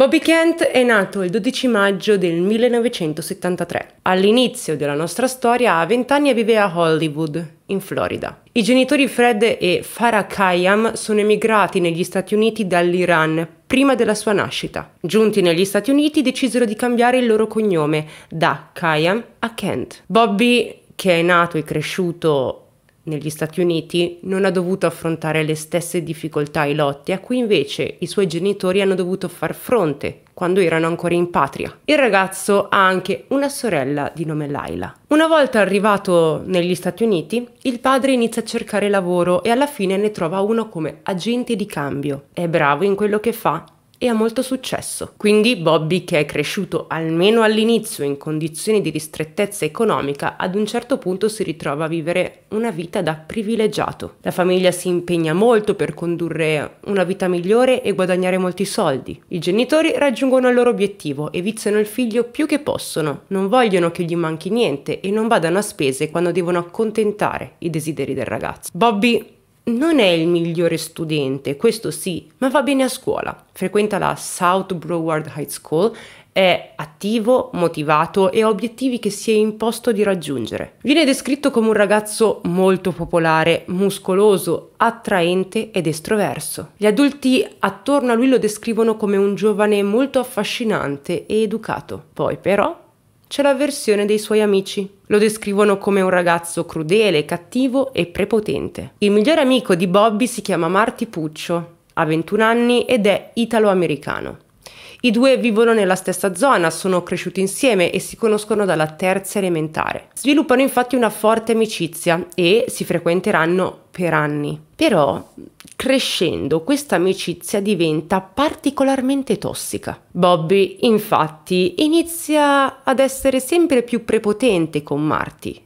Bobby Kent è nato il 12 maggio del 1973. All'inizio della nostra storia, a 20 anni vive a Hollywood, in Florida. I genitori Fred e Farah Khayyam sono emigrati negli Stati Uniti dall'Iran prima della sua nascita. Giunti negli Stati Uniti decisero di cambiare il loro cognome da Khayyam a Kent. Bobby, che è nato e cresciuto negli Stati Uniti non ha dovuto affrontare le stesse difficoltà e lotte a cui invece i suoi genitori hanno dovuto far fronte quando erano ancora in patria. Il ragazzo ha anche una sorella di nome Laila. Una volta arrivato negli Stati Uniti, il padre inizia a cercare lavoro e alla fine ne trova uno come agente di cambio. È bravo in quello che fa e ha molto successo. Quindi Bobby, che è cresciuto almeno all'inizio in condizioni di ristrettezza economica, ad un certo punto si ritrova a vivere una vita da privilegiato. La famiglia si impegna molto per condurre una vita migliore e guadagnare molti soldi. I genitori raggiungono il loro obiettivo e viziano il figlio più che possono, non vogliono che gli manchi niente e non vadano a spese quando devono accontentare i desideri del ragazzo. Bobby non è il migliore studente, questo sì, ma va bene a scuola. Frequenta la South Broward High School, è attivo, motivato e ha obiettivi che si è imposto di raggiungere. Viene descritto come un ragazzo molto popolare, muscoloso, attraente ed estroverso. Gli adulti attorno a lui lo descrivono come un giovane molto affascinante e educato. Poi però c'è la versione dei suoi amici. Lo descrivono come un ragazzo crudele, cattivo e prepotente. Il migliore amico di Bobby si chiama Marty Puccio, ha 21 anni ed è italo-americano. I due vivono nella stessa zona, sono cresciuti insieme e si conoscono dalla terza elementare. Sviluppano infatti una forte amicizia e si frequenteranno per anni. Però, crescendo, questa amicizia diventa particolarmente tossica. Bobby, infatti, inizia ad essere sempre più prepotente con Marty.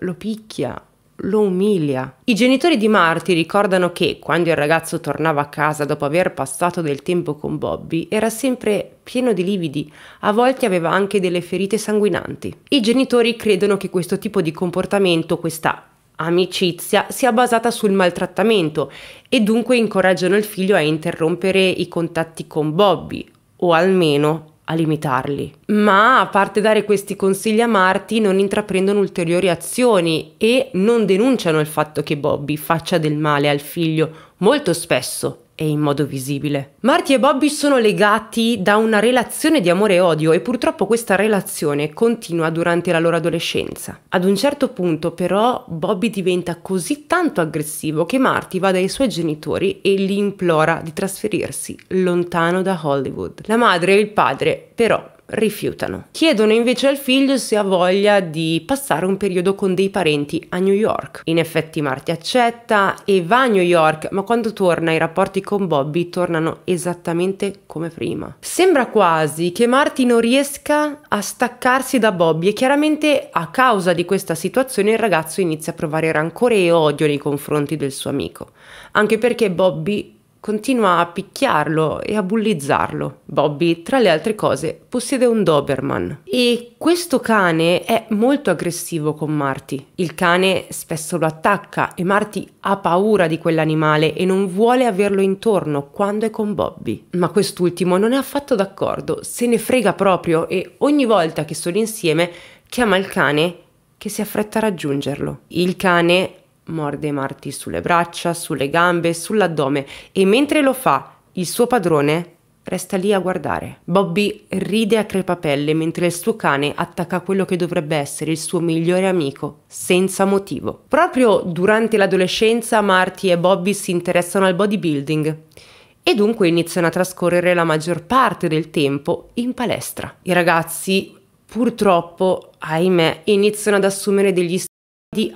Lo picchia, lo umilia. I genitori di Marty ricordano che quando il ragazzo tornava a casa dopo aver passato del tempo con Bobby era sempre pieno di lividi, a volte aveva anche delle ferite sanguinanti. I genitori credono che questo tipo di comportamento, questa amicizia sia basata sul maltrattamento e dunque incoraggiano il figlio a interrompere i contatti con Bobby o almeno a limitarli. Ma a parte dare questi consigli a Marty, non intraprendono ulteriori azioni e non denunciano il fatto che Bobby faccia del male al figlio molto spesso e in modo visibile. Marty e Bobby sono legati da una relazione di amore e odio e purtroppo questa relazione continua durante la loro adolescenza. Ad un certo punto però Bobby diventa così tanto aggressivo che Marty va dai suoi genitori e li implora di trasferirsi lontano da Hollywood. La madre e il padre però rifiutano. Chiedono invece al figlio se ha voglia di passare un periodo con dei parenti a New York. In effetti Marty accetta e va a New York, ma quando torna i rapporti con Bobby tornano esattamente come prima. Sembra quasi che Marty non riesca a staccarsi da Bobby e chiaramente a causa di questa situazione il ragazzo inizia a provare rancore e odio nei confronti del suo amico, anche perché Bobby continua a picchiarlo e a bullizzarlo. Bobby, tra le altre cose, possiede un Doberman e questo cane è molto aggressivo con Marty. Il cane spesso lo attacca e Marty ha paura di quell'animale e non vuole averlo intorno quando è con Bobby. Ma quest'ultimo non è affatto d'accordo, se ne frega proprio e ogni volta che sono insieme chiama il cane che si affretta a raggiungerlo. Il cane morde Marty sulle braccia, sulle gambe, sull'addome e mentre lo fa il suo padrone resta lì a guardare. Bobby ride a crepapelle mentre il suo cane attacca quello che dovrebbe essere il suo migliore amico, senza motivo. Proprio durante l'adolescenza Marty e Bobby si interessano al bodybuilding e dunque iniziano a trascorrere la maggior parte del tempo in palestra. I ragazzi purtroppo, ahimè, iniziano ad assumere degli stili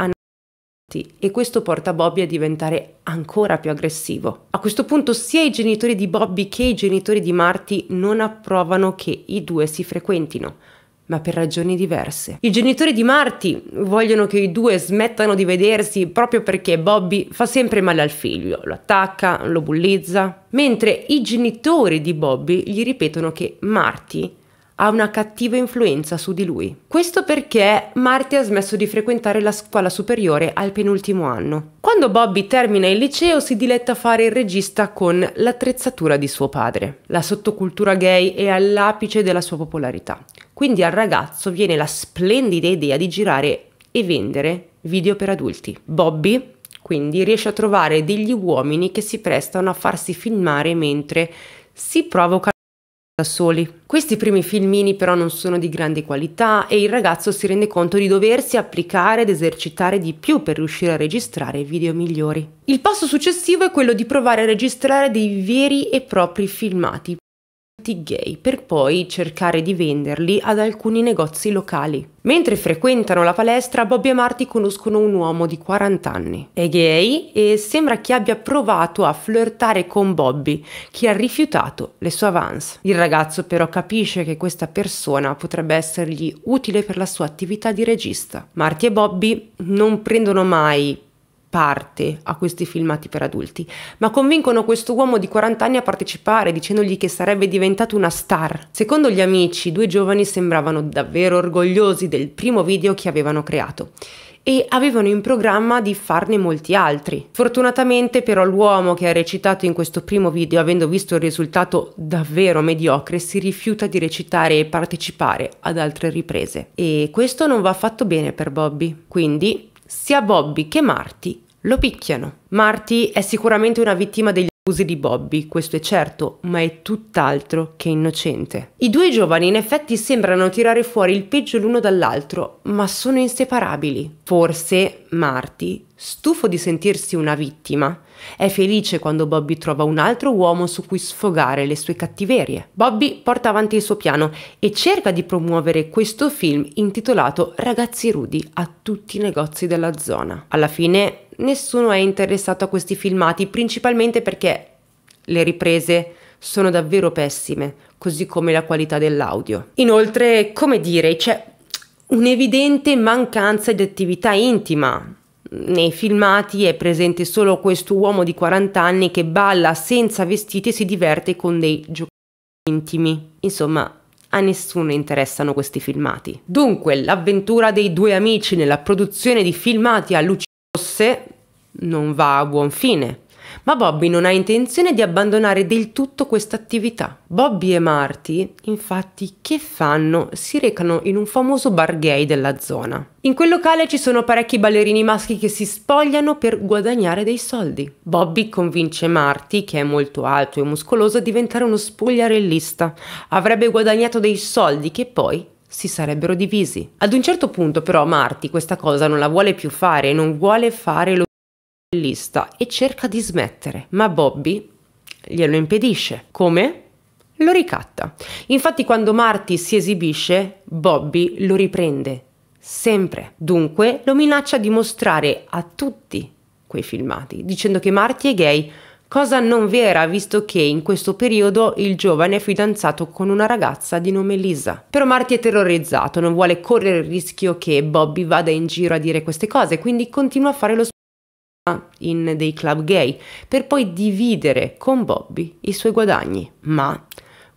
tutti e questo porta Bobby a diventare ancora più aggressivo. A questo punto sia i genitori di Bobby che i genitori di Marty non approvano che i due si frequentino ma per ragioni diverse. I genitori di Marty vogliono che i due smettano di vedersi proprio perché Bobby fa sempre male al figlio, lo attacca, lo bullizza, mentre i genitori di Bobby gli ripetono che Marty ha una cattiva influenza su di lui. Questo perché Marty ha smesso di frequentare la scuola superiore al penultimo anno. Quando Bobby termina il liceo si diletta a fare il regista con l'attrezzatura di suo padre. La sottocultura gay è all'apice della sua popolarità, quindi al ragazzo viene la splendida idea di girare e vendere video per adulti. Bobby quindi riesce a trovare degli uomini che si prestano a farsi filmare mentre si provoca da soli. Questi primi filmini però non sono di grande qualità e il ragazzo si rende conto di doversi applicare ed esercitare di più per riuscire a registrare video migliori. Il passo successivo è quello di provare a registrare dei veri e propri filmati, gay per poi cercare di venderli ad alcuni negozi locali. Mentre frequentano la palestra, Bobby e Marty conoscono un uomo di 40 anni. È gay e sembra che abbia provato a flirtare con Bobby, che ha rifiutato le sue avance. Il ragazzo però capisce che questa persona potrebbe essergli utile per la sua attività di regista. Marty e Bobby non prendono mai parte a questi filmati per adulti, ma convincono questo uomo di 40 anni a partecipare dicendogli che sarebbe diventato una star. Secondo gli amici, i due giovani sembravano davvero orgogliosi del primo video che avevano creato e avevano in programma di farne molti altri. Fortunatamente però l'uomo che ha recitato in questo primo video, avendo visto il risultato davvero mediocre, si rifiuta di recitare e partecipare ad altre riprese. E questo non va affatto bene per Bobby. Quindi sia Bobby che Marty lo picchiano. Marty è sicuramente una vittima degli abusi di Bobby, questo è certo, ma è tutt'altro che innocente. I due giovani in effetti sembrano tirare fuori il peggio l'uno dall'altro, ma sono inseparabili. Forse Marty, stufo di sentirsi una vittima, è felice quando Bobby trova un altro uomo su cui sfogare le sue cattiverie. Bobby porta avanti il suo piano e cerca di promuovere questo film intitolato Ragazzi Rudi a tutti i negozi della zona. Alla fine nessuno è interessato a questi filmati, principalmente perché le riprese sono davvero pessime, così come la qualità dell'audio. Inoltre, come dire, c'è un'evidente mancanza di attività intima. Nei filmati è presente solo questo uomo di 40 anni che balla senza vestiti e si diverte con dei giochi intimi. Insomma, a nessuno interessano questi filmati. Dunque, l'avventura dei due amici nella produzione di filmati allucinanti rosse non va a buon fine. Ma Bobby non ha intenzione di abbandonare del tutto questa attività. Bobby e Marty, infatti, che fanno? Si recano in un famoso bar gay della zona. In quel locale ci sono parecchi ballerini maschi che si spogliano per guadagnare dei soldi. Bobby convince Marty, che è molto alto e muscoloso, a diventare uno spogliarellista. Avrebbe guadagnato dei soldi che poi si sarebbero divisi. Ad un certo punto però Marty questa cosa non la vuole più fare, non vuole fare lo lista e cerca di smettere, ma Bobby glielo impedisce. Come? Lo ricatta. Infatti quando Marty si esibisce, Bobby lo riprende, sempre. Dunque lo minaccia di mostrare a tutti quei filmati, dicendo che Marty è gay, cosa non vera visto che in questo periodo il giovane è fidanzato con una ragazza di nome Lisa. Però Marty è terrorizzato, non vuole correre il rischio che Bobby vada in giro a dire queste cose, quindi continua a fare lo spazio in dei club gay, per poi dividere con Bobby i suoi guadagni. Ma,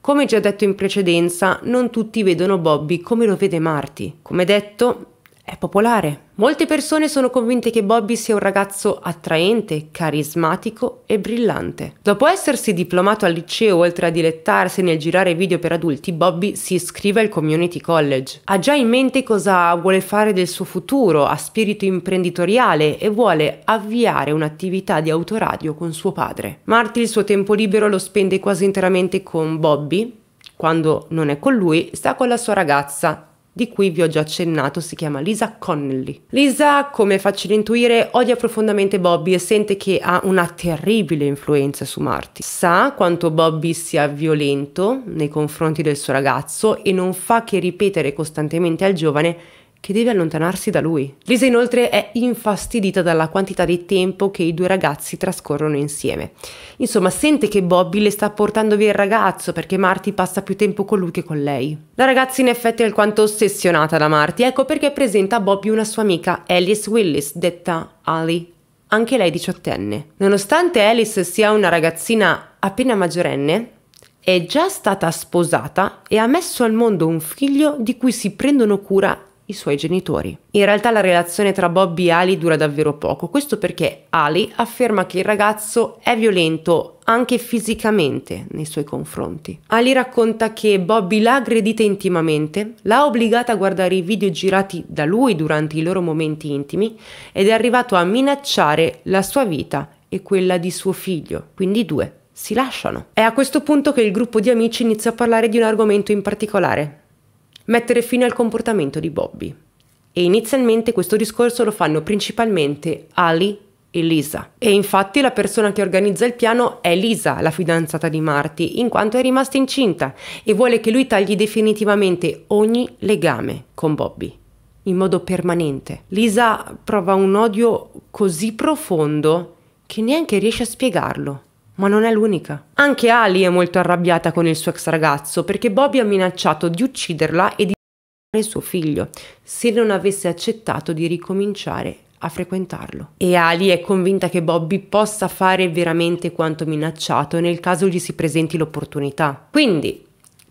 come già detto in precedenza, non tutti vedono Bobby come lo vede Marty. Come detto, è popolare. Molte persone sono convinte che Bobby sia un ragazzo attraente, carismatico e brillante. Dopo essersi diplomato al liceo, oltre a dilettarsi nel girare video per adulti, Bobby si iscrive al community college. Ha già in mente cosa vuole fare del suo futuro, ha spirito imprenditoriale e vuole avviare un'attività di autoradio con suo padre. Marty il suo tempo libero lo spende quasi interamente con Bobby. Quando non è con lui, sta con la sua ragazza, di cui vi ho già accennato si chiama Lisa Connelly. Lisa, come facile intuire, odia profondamente Bobby e sente che ha una terribile influenza su Marty. Sa quanto Bobby sia violento nei confronti del suo ragazzo e non fa che ripetere costantemente al giovane che deve allontanarsi da lui. Lisa inoltre è infastidita dalla quantità di tempo che i due ragazzi trascorrono insieme. Insomma, sente che Bobby le sta portando via il ragazzo perché Marty passa più tempo con lui che con lei. La ragazza in effetti è alquanto ossessionata da Marty, ecco perché presenta a Bobby una sua amica Alice Willis, detta Ali anche lei diciottenne. Nonostante Alice sia una ragazzina appena maggiorenne, è già stata sposata e ha messo al mondo un figlio di cui si prendono cura i suoi genitori. In realtà la relazione tra Bobby e Ali dura davvero poco, questo perché Ali afferma che il ragazzo è violento anche fisicamente nei suoi confronti. Ali racconta che Bobby l'ha aggredita intimamente, l'ha obbligata a guardare i video girati da lui durante i loro momenti intimi ed è arrivato a minacciare la sua vita e quella di suo figlio, quindi due. Si lasciano. È a questo punto che il gruppo di amici inizia a parlare di un argomento in particolare, mettere fine al comportamento di Bobby. E inizialmente questo discorso lo fanno principalmente Ali e Lisa. E infatti la persona che organizza il piano è Lisa, la fidanzata di Marty, in quanto è rimasta incinta e vuole che lui tagli definitivamente ogni legame con Bobby, in modo permanente. Lisa prova un odio così profondo che neanche riesce a spiegarlo. Ma non è l'unica. Anche Ali è molto arrabbiata con il suo ex ragazzo perché Bobby ha minacciato di ucciderla e di suo figlio se non avesse accettato di ricominciare a frequentarlo. E Ali è convinta che Bobby possa fare veramente quanto minacciato nel caso gli si presenti l'opportunità. Quindi,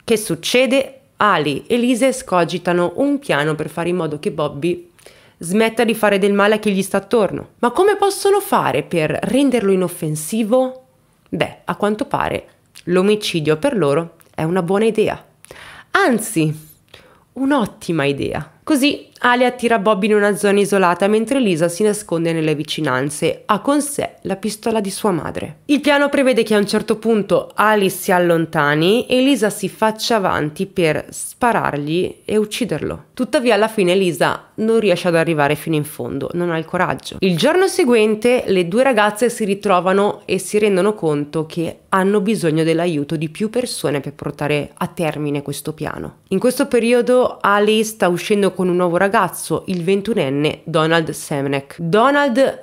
che succede? Ali e Lisa escogitano un piano per fare in modo che Bobby smetta di fare del male a chi gli sta attorno. Ma come possono fare per renderlo inoffensivo Beh, a quanto pare l'omicidio per loro è una buona idea. Anzi, un'ottima idea. Così Ali attira Bobby in una zona isolata mentre Lisa si nasconde nelle vicinanze. Ha con sé la pistola di sua madre. Il piano prevede che a un certo punto Alice si allontani e Lisa si faccia avanti per sparargli e ucciderlo. Tuttavia alla fine Lisa non riesce ad arrivare fino in fondo, non ha il coraggio. Il giorno seguente le due ragazze si ritrovano e si rendono conto che hanno bisogno dell'aiuto di più persone per portare a termine questo piano. In questo periodo Ali sta uscendo con un nuovo ragazzo ragazzo, il 21enne Donald Semnek. Donald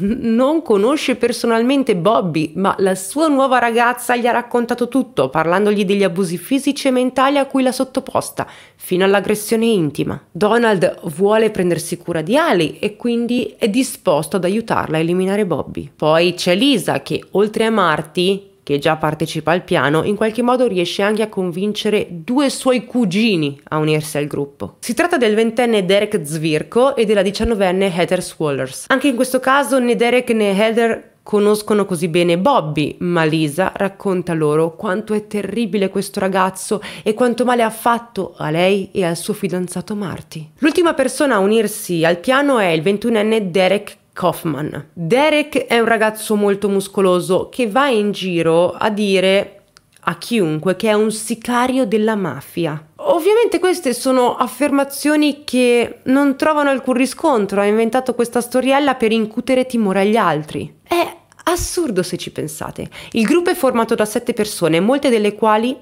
non conosce personalmente Bobby, ma la sua nuova ragazza gli ha raccontato tutto, parlandogli degli abusi fisici e mentali a cui l'ha sottoposta, fino all'aggressione intima. Donald vuole prendersi cura di Ali e quindi è disposto ad aiutarla a eliminare Bobby. Poi c'è Lisa che, oltre a Marty, che già partecipa al piano, in qualche modo riesce anche a convincere due suoi cugini a unirsi al gruppo. Si tratta del ventenne Derek Zvirko e della diciannovenne Heather Swallers. Anche in questo caso né Derek né Heather conoscono così bene Bobby, ma Lisa racconta loro quanto è terribile questo ragazzo e quanto male ha fatto a lei e al suo fidanzato Marty. L'ultima persona a unirsi al piano è il ventunenne Derek Kaufman. Derek è un ragazzo molto muscoloso che va in giro a dire a chiunque che è un sicario della mafia. Ovviamente queste sono affermazioni che non trovano alcun riscontro, ha inventato questa storiella per incutere timore agli altri. È assurdo se ci pensate. Il gruppo è formato da sette persone, molte delle quali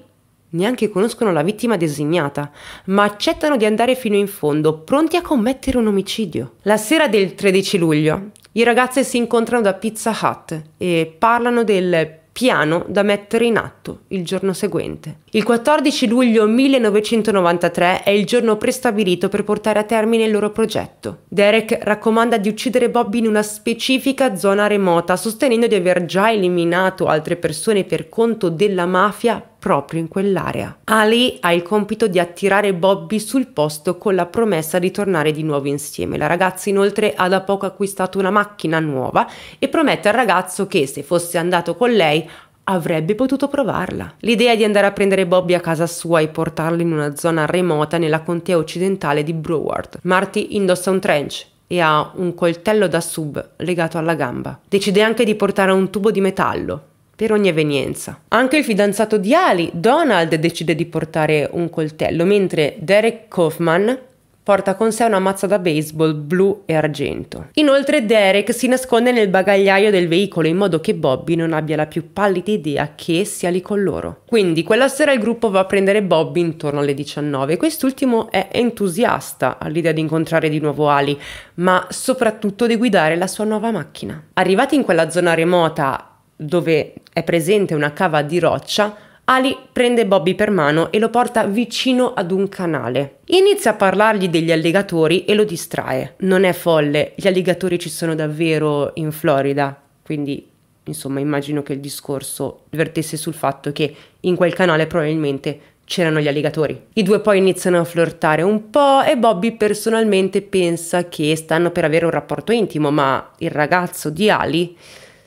neanche conoscono la vittima designata, ma accettano di andare fino in fondo, pronti a commettere un omicidio. La sera del 13 luglio, i ragazzi si incontrano da Pizza Hut e parlano del piano da mettere in atto il giorno seguente. Il 14 luglio 1993 è il giorno prestabilito per portare a termine il loro progetto. Derek raccomanda di uccidere Bobby in una specifica zona remota, sostenendo di aver già eliminato altre persone per conto della mafia proprio in quell'area. Ali ha il compito di attirare Bobby sul posto con la promessa di tornare di nuovo insieme. La ragazza inoltre ha da poco acquistato una macchina nuova e promette al ragazzo che se fosse andato con lei avrebbe potuto provarla. L'idea di andare a prendere Bobby a casa sua e portarlo in una zona remota nella contea occidentale di Broward. Marty indossa un trench e ha un coltello da sub legato alla gamba. Decide anche di portare un tubo di metallo per ogni evenienza. Anche il fidanzato di Ali, Donald, decide di portare un coltello, mentre Derek Kaufman porta con sé una mazza da baseball blu e argento. Inoltre Derek si nasconde nel bagagliaio del veicolo in modo che Bobby non abbia la più pallida idea che sia lì con loro. Quindi quella sera il gruppo va a prendere Bobby intorno alle 19 quest'ultimo è entusiasta all'idea di incontrare di nuovo Ali, ma soprattutto di guidare la sua nuova macchina. Arrivati in quella zona remota dove è presente una cava di roccia, Ali prende Bobby per mano e lo porta vicino ad un canale. Inizia a parlargli degli alligatori e lo distrae. Non è folle, gli alligatori ci sono davvero in Florida, quindi insomma immagino che il discorso vertesse sul fatto che in quel canale probabilmente c'erano gli alligatori. I due poi iniziano a flirtare un po' e Bobby personalmente pensa che stanno per avere un rapporto intimo, ma il ragazzo di Ali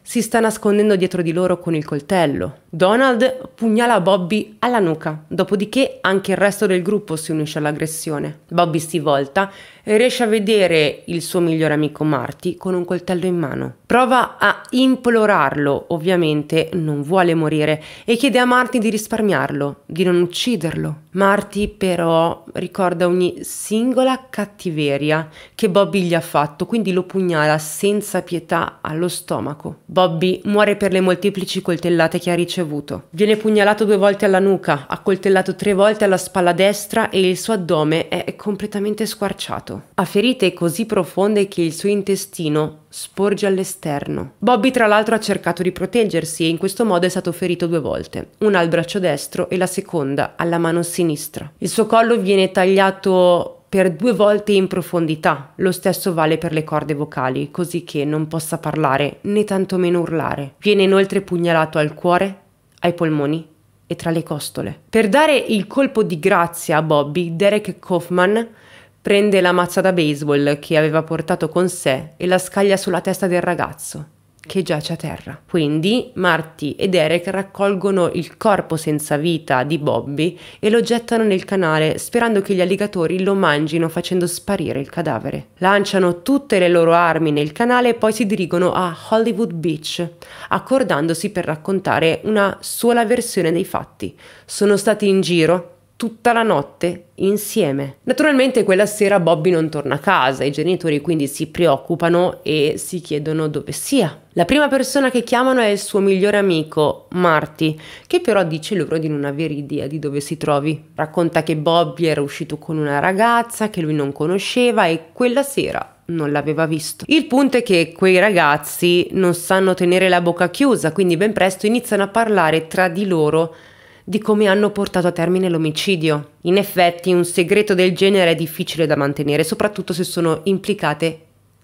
si sta nascondendo dietro di loro con il coltello. Donald pugnala Bobby alla nuca, dopodiché anche il resto del gruppo si unisce all'aggressione. Bobby si volta riesce a vedere il suo migliore amico Marty con un coltello in mano. Prova a implorarlo, ovviamente non vuole morire, e chiede a Marty di risparmiarlo, di non ucciderlo. Marty però ricorda ogni singola cattiveria che Bobby gli ha fatto, quindi lo pugnala senza pietà allo stomaco. Bobby muore per le molteplici coltellate che ha ricevuto. Viene pugnalato due volte alla nuca, ha coltellato tre volte alla spalla destra e il suo addome è completamente squarciato. Ha ferite così profonde che il suo intestino sporge all'esterno. Bobby tra l'altro ha cercato di proteggersi e in questo modo è stato ferito due volte, una al braccio destro e la seconda alla mano sinistra. Il suo collo viene tagliato per due volte in profondità. Lo stesso vale per le corde vocali, così che non possa parlare né tantomeno urlare. Viene inoltre pugnalato al cuore, ai polmoni e tra le costole. Per dare il colpo di grazia a Bobby, Derek Kaufman prende la mazza da baseball che aveva portato con sé e la scaglia sulla testa del ragazzo, che giace a terra. Quindi Marty e Derek raccolgono il corpo senza vita di Bobby e lo gettano nel canale sperando che gli alligatori lo mangino facendo sparire il cadavere. Lanciano tutte le loro armi nel canale e poi si dirigono a Hollywood Beach, accordandosi per raccontare una sola versione dei fatti. Sono stati in giro tutta la notte insieme. Naturalmente quella sera Bobby non torna a casa, i genitori quindi si preoccupano e si chiedono dove sia. La prima persona che chiamano è il suo migliore amico, Marty, che però dice loro di non avere idea di dove si trovi. Racconta che Bobby era uscito con una ragazza che lui non conosceva e quella sera non l'aveva visto. Il punto è che quei ragazzi non sanno tenere la bocca chiusa, quindi ben presto iniziano a parlare tra di loro di come hanno portato a termine l'omicidio. In effetti un segreto del genere è difficile da mantenere, soprattutto se sono implicate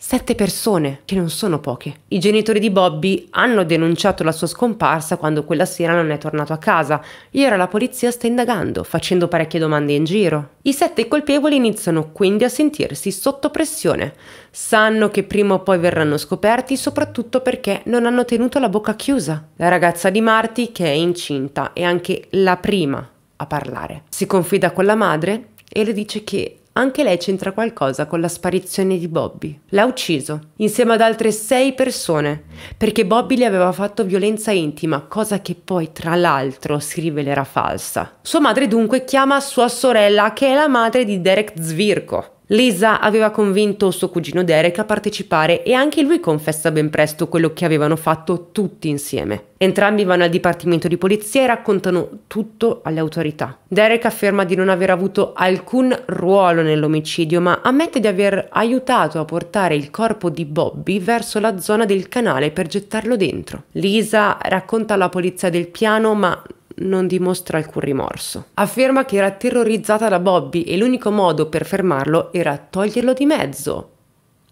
Sette persone, che non sono poche. I genitori di Bobby hanno denunciato la sua scomparsa quando quella sera non è tornato a casa. E ora la polizia sta indagando, facendo parecchie domande in giro. I sette colpevoli iniziano quindi a sentirsi sotto pressione. Sanno che prima o poi verranno scoperti, soprattutto perché non hanno tenuto la bocca chiusa. La ragazza di Marty, che è incinta, è anche la prima a parlare. Si confida con la madre e le dice che anche lei c'entra qualcosa con la sparizione di Bobby. L'ha ucciso, insieme ad altre sei persone, perché Bobby le aveva fatto violenza intima, cosa che poi, tra l'altro, si rivelerà falsa. Sua madre dunque chiama sua sorella, che è la madre di Derek Zvirko, Lisa aveva convinto suo cugino Derek a partecipare e anche lui confessa ben presto quello che avevano fatto tutti insieme. Entrambi vanno al dipartimento di polizia e raccontano tutto alle autorità. Derek afferma di non aver avuto alcun ruolo nell'omicidio, ma ammette di aver aiutato a portare il corpo di Bobby verso la zona del canale per gettarlo dentro. Lisa racconta alla polizia del piano, ma non dimostra alcun rimorso. Afferma che era terrorizzata da Bobby e l'unico modo per fermarlo era toglierlo di mezzo.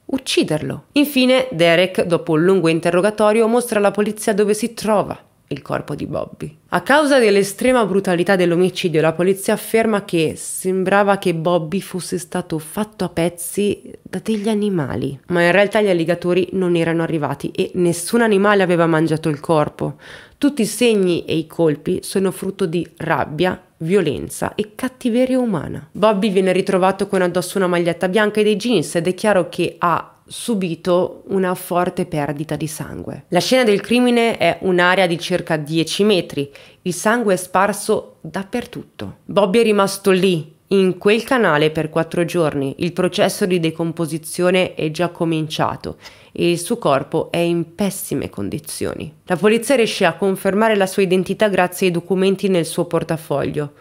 Ucciderlo. Infine, Derek, dopo un lungo interrogatorio, mostra alla polizia dove si trova il corpo di Bobby. A causa dell'estrema brutalità dell'omicidio, la polizia afferma che sembrava che Bobby fosse stato fatto a pezzi da degli animali, ma in realtà gli alligatori non erano arrivati e nessun animale aveva mangiato il corpo. Tutti i segni e i colpi sono frutto di rabbia, violenza e cattiveria umana. Bobby viene ritrovato con addosso una maglietta bianca e dei jeans ed è chiaro che ha subito una forte perdita di sangue. La scena del crimine è un'area di circa 10 metri, il sangue è sparso dappertutto. Bobby è rimasto lì in quel canale per quattro giorni il processo di decomposizione è già cominciato e il suo corpo è in pessime condizioni. La polizia riesce a confermare la sua identità grazie ai documenti nel suo portafoglio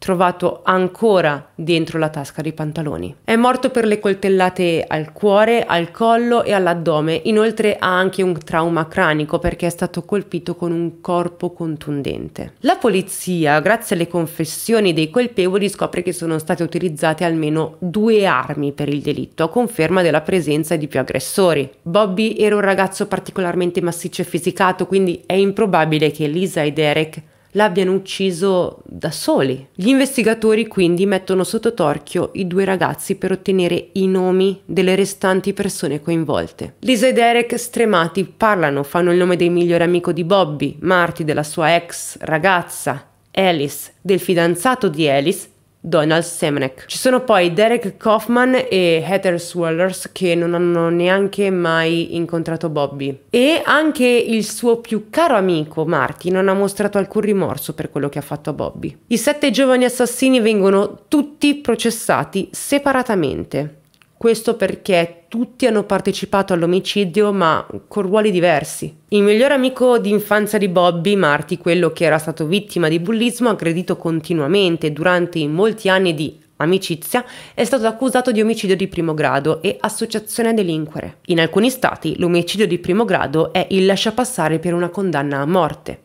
trovato ancora dentro la tasca dei pantaloni. È morto per le coltellate al cuore, al collo e all'addome, inoltre ha anche un trauma cranico perché è stato colpito con un corpo contundente. La polizia, grazie alle confessioni dei colpevoli, scopre che sono state utilizzate almeno due armi per il delitto, a conferma della presenza di più aggressori. Bobby era un ragazzo particolarmente massiccio e fisicato, quindi è improbabile che Lisa e Derek l'abbiano ucciso da soli. Gli investigatori quindi mettono sotto torchio i due ragazzi per ottenere i nomi delle restanti persone coinvolte. Lisa e Derek stremati parlano, fanno il nome del migliore amico di Bobby, Marty della sua ex ragazza, Alice, del fidanzato di Alice Donald Semnek. Ci sono poi Derek Kaufman e Heather Swallers che non hanno neanche mai incontrato Bobby. E anche il suo più caro amico Marty non ha mostrato alcun rimorso per quello che ha fatto a Bobby. I sette giovani assassini vengono tutti processati separatamente. Questo perché tutti hanno partecipato all'omicidio ma con ruoli diversi. Il miglior amico d'infanzia di Bobby, Marty, quello che era stato vittima di bullismo aggredito continuamente durante i molti anni di amicizia, è stato accusato di omicidio di primo grado e associazione a delinquere. In alcuni stati l'omicidio di primo grado è il lasciapassare per una condanna a morte.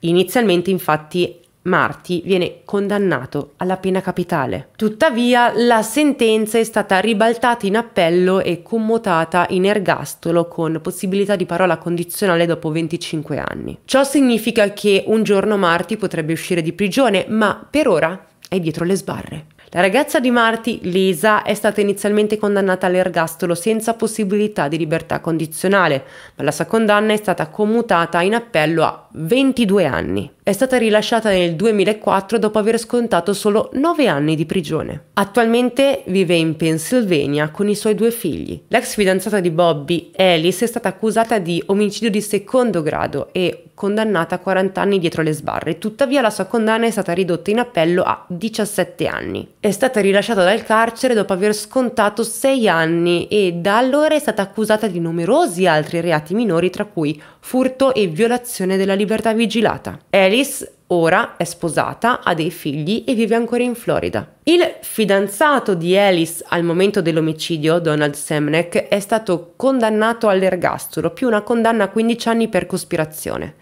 Inizialmente infatti Marti viene condannato alla pena capitale. Tuttavia la sentenza è stata ribaltata in appello e commutata in ergastolo con possibilità di parola condizionale dopo 25 anni. Ciò significa che un giorno Marti potrebbe uscire di prigione, ma per ora è dietro le sbarre. La ragazza di Marti, Lisa, è stata inizialmente condannata all'ergastolo senza possibilità di libertà condizionale, ma la sua condanna è stata commutata in appello a 22 anni. È stata rilasciata nel 2004 dopo aver scontato solo 9 anni di prigione. Attualmente vive in Pennsylvania con i suoi due figli. L'ex fidanzata di Bobby, Alice, è stata accusata di omicidio di secondo grado e condannata a 40 anni dietro le sbarre, tuttavia la sua condanna è stata ridotta in appello a 17 anni. È stata rilasciata dal carcere dopo aver scontato 6 anni e da allora è stata accusata di numerosi altri reati minori tra cui furto e violazione della libertà vigilata. Alice ora è sposata, ha dei figli e vive ancora in Florida. Il fidanzato di Alice al momento dell'omicidio, Donald Semnek, è stato condannato all'ergastolo, più una condanna a 15 anni per cospirazione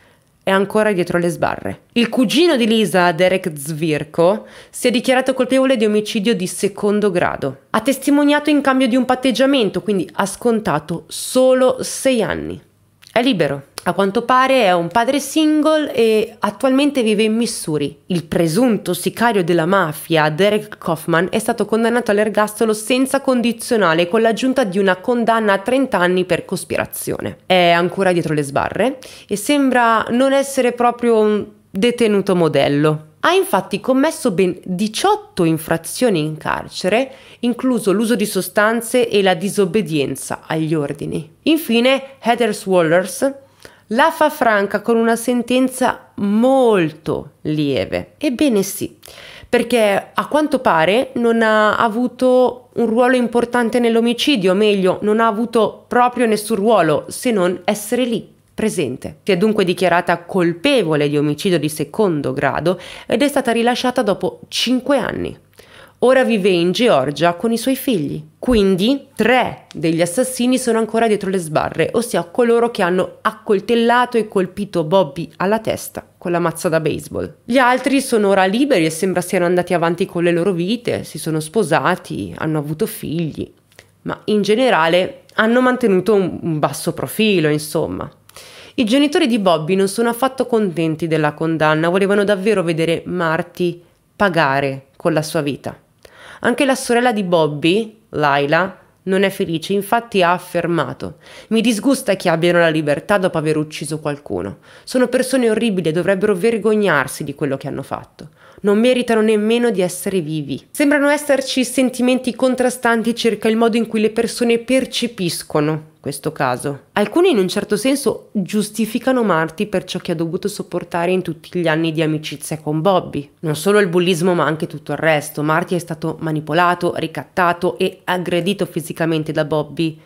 è ancora dietro le sbarre. Il cugino di Lisa, Derek Zvirko, si è dichiarato colpevole di omicidio di secondo grado. Ha testimoniato in cambio di un patteggiamento, quindi ha scontato solo sei anni. È libero. A quanto pare è un padre single e attualmente vive in Missouri. Il presunto sicario della mafia, Derek Kaufman, è stato condannato all'ergastolo senza condizionale con l'aggiunta di una condanna a 30 anni per cospirazione. È ancora dietro le sbarre e sembra non essere proprio un detenuto modello. Ha infatti commesso ben 18 infrazioni in carcere, incluso l'uso di sostanze e la disobbedienza agli ordini. Infine, Heather Swallers la fa franca con una sentenza molto lieve. Ebbene sì, perché a quanto pare non ha avuto un ruolo importante nell'omicidio, o meglio, non ha avuto proprio nessun ruolo se non essere lì. Presente. Si è dunque dichiarata colpevole di omicidio di secondo grado ed è stata rilasciata dopo 5 anni. Ora vive in Georgia con i suoi figli. Quindi tre degli assassini sono ancora dietro le sbarre, ossia coloro che hanno accoltellato e colpito Bobby alla testa con la mazza da baseball. Gli altri sono ora liberi e sembra siano andati avanti con le loro vite, si sono sposati, hanno avuto figli, ma in generale hanno mantenuto un basso profilo, insomma. I genitori di Bobby non sono affatto contenti della condanna, volevano davvero vedere Marty pagare con la sua vita. Anche la sorella di Bobby, Laila, non è felice, infatti ha affermato Mi disgusta che abbiano la libertà dopo aver ucciso qualcuno. Sono persone orribili e dovrebbero vergognarsi di quello che hanno fatto. Non meritano nemmeno di essere vivi. Sembrano esserci sentimenti contrastanti circa il modo in cui le persone percepiscono questo caso. Alcuni in un certo senso giustificano Marty per ciò che ha dovuto sopportare in tutti gli anni di amicizia con Bobby. Non solo il bullismo ma anche tutto il resto. Marty è stato manipolato, ricattato e aggredito fisicamente da Bobby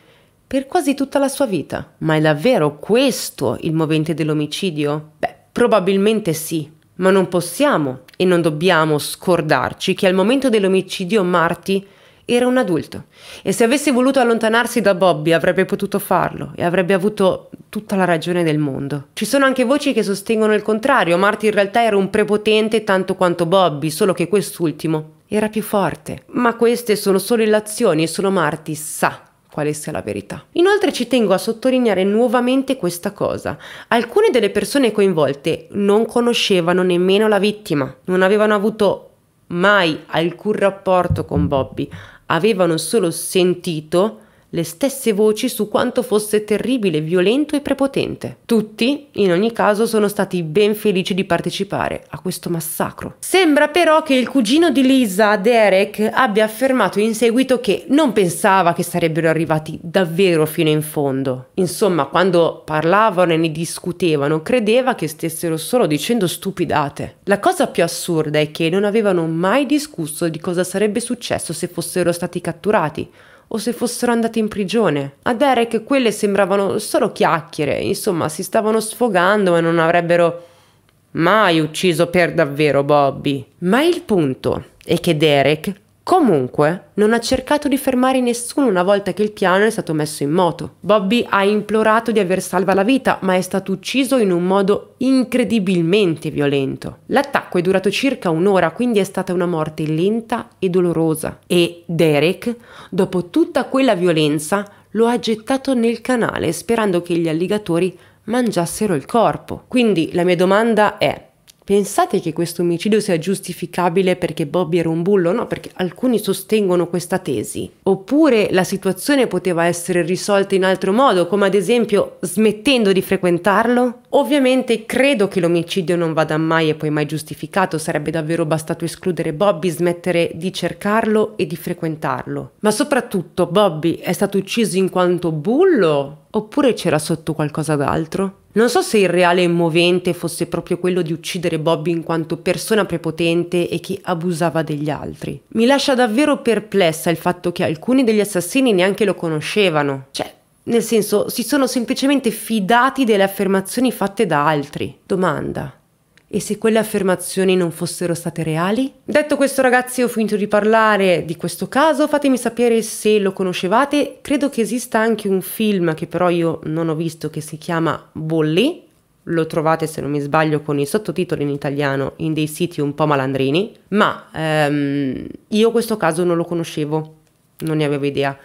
per quasi tutta la sua vita. Ma è davvero questo il movente dell'omicidio? Beh, probabilmente sì. Ma non possiamo e non dobbiamo scordarci che al momento dell'omicidio Marty era un adulto e se avesse voluto allontanarsi da Bobby avrebbe potuto farlo e avrebbe avuto tutta la ragione del mondo. Ci sono anche voci che sostengono il contrario, Marty in realtà era un prepotente tanto quanto Bobby, solo che quest'ultimo era più forte. Ma queste sono solo illazioni e solo Marty sa quale sia la verità. Inoltre ci tengo a sottolineare nuovamente questa cosa. Alcune delle persone coinvolte non conoscevano nemmeno la vittima, non avevano avuto mai alcun rapporto con Bobby, avevano solo sentito le stesse voci su quanto fosse terribile, violento e prepotente. Tutti, in ogni caso, sono stati ben felici di partecipare a questo massacro. Sembra però che il cugino di Lisa, Derek, abbia affermato in seguito che non pensava che sarebbero arrivati davvero fino in fondo. Insomma, quando parlavano e ne discutevano, credeva che stessero solo dicendo stupidate. La cosa più assurda è che non avevano mai discusso di cosa sarebbe successo se fossero stati catturati o se fossero andati in prigione. A Derek quelle sembravano solo chiacchiere, insomma si stavano sfogando e non avrebbero mai ucciso per davvero Bobby. Ma il punto è che Derek Comunque, non ha cercato di fermare nessuno una volta che il piano è stato messo in moto. Bobby ha implorato di aver salva la vita, ma è stato ucciso in un modo incredibilmente violento. L'attacco è durato circa un'ora, quindi è stata una morte lenta e dolorosa. E Derek, dopo tutta quella violenza, lo ha gettato nel canale sperando che gli alligatori mangiassero il corpo. Quindi la mia domanda è, Pensate che questo omicidio sia giustificabile perché Bobby era un bullo? No, perché alcuni sostengono questa tesi. Oppure la situazione poteva essere risolta in altro modo, come ad esempio smettendo di frequentarlo? Ovviamente credo che l'omicidio non vada mai e poi mai giustificato, sarebbe davvero bastato escludere Bobby, smettere di cercarlo e di frequentarlo. Ma soprattutto Bobby è stato ucciso in quanto bullo? Oppure c'era sotto qualcosa d'altro? Non so se il reale movente fosse proprio quello di uccidere Bobby in quanto persona prepotente e che abusava degli altri. Mi lascia davvero perplessa il fatto che alcuni degli assassini neanche lo conoscevano. Cioè, nel senso, si sono semplicemente fidati delle affermazioni fatte da altri. Domanda. E se quelle affermazioni non fossero state reali? Detto questo ragazzi ho finito di parlare di questo caso, fatemi sapere se lo conoscevate, credo che esista anche un film che però io non ho visto che si chiama Bully, lo trovate se non mi sbaglio con i sottotitoli in italiano in dei siti un po' malandrini, ma ehm, io questo caso non lo conoscevo, non ne avevo idea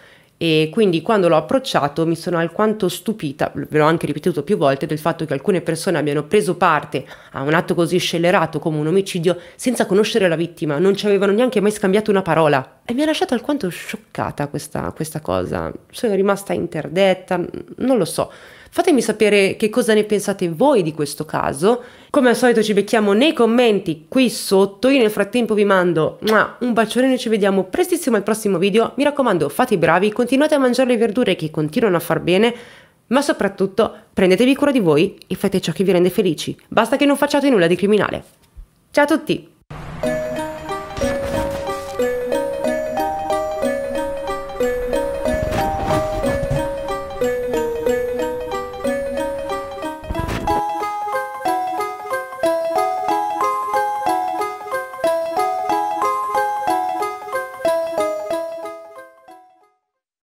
e quindi quando l'ho approcciato mi sono alquanto stupita, ve l'ho anche ripetuto più volte, del fatto che alcune persone abbiano preso parte a un atto così scellerato come un omicidio senza conoscere la vittima, non ci avevano neanche mai scambiato una parola. E mi ha lasciato alquanto scioccata questa, questa cosa, sono rimasta interdetta, non lo so. Fatemi sapere che cosa ne pensate voi di questo caso. Come al solito ci becchiamo nei commenti qui sotto. Io nel frattempo vi mando un bacione e ci vediamo prestissimo al prossimo video. Mi raccomando, fate i bravi, continuate a mangiare le verdure che continuano a far bene ma soprattutto prendetevi cura di voi e fate ciò che vi rende felici, basta che non facciate nulla di criminale. Ciao a tutti!